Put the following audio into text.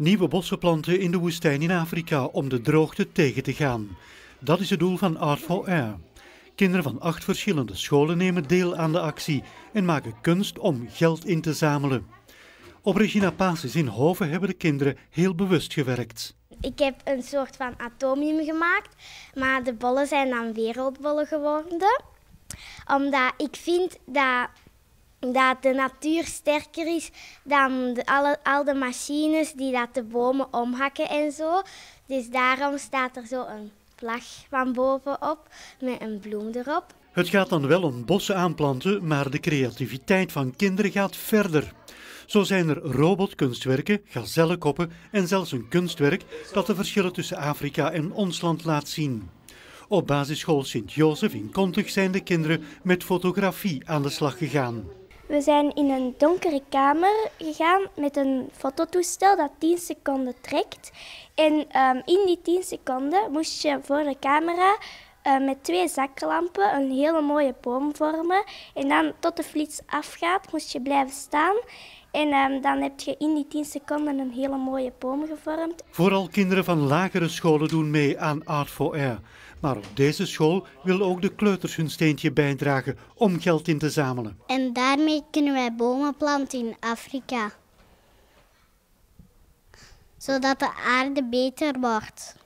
Nieuwe bossen planten in de woestijn in Afrika om de droogte tegen te gaan. Dat is het doel van Art for Air. Kinderen van acht verschillende scholen nemen deel aan de actie en maken kunst om geld in te zamelen. Op Regina Pasis in Hoven hebben de kinderen heel bewust gewerkt. Ik heb een soort van atomium gemaakt, maar de bollen zijn dan wereldbollen geworden. Omdat ik vind dat omdat de natuur sterker is dan alle, al de machines die dat de bomen omhakken en zo. Dus daarom staat er zo een vlag van bovenop met een bloem erop. Het gaat dan wel om bossen aanplanten, maar de creativiteit van kinderen gaat verder. Zo zijn er robotkunstwerken, gazellenkoppen en zelfs een kunstwerk dat de verschillen tussen Afrika en ons land laat zien. Op basisschool Sint-Jozef in Kontig zijn de kinderen met fotografie aan de slag gegaan. We zijn in een donkere kamer gegaan met een fototoestel dat 10 seconden trekt. En ehm, in die 10 seconden moest je voor de camera eh, met twee zaklampen een hele mooie boom vormen. En dan tot de flits afgaat, moest je blijven staan. En ehm, dan heb je in die 10 seconden een hele mooie boom gevormd. Vooral kinderen van lagere scholen doen mee aan Art for Air. Maar op deze school willen ook de kleuters hun steentje bijdragen om geld in te zamelen. En daarmee kunnen wij bomen planten in Afrika. Zodat de aarde beter wordt.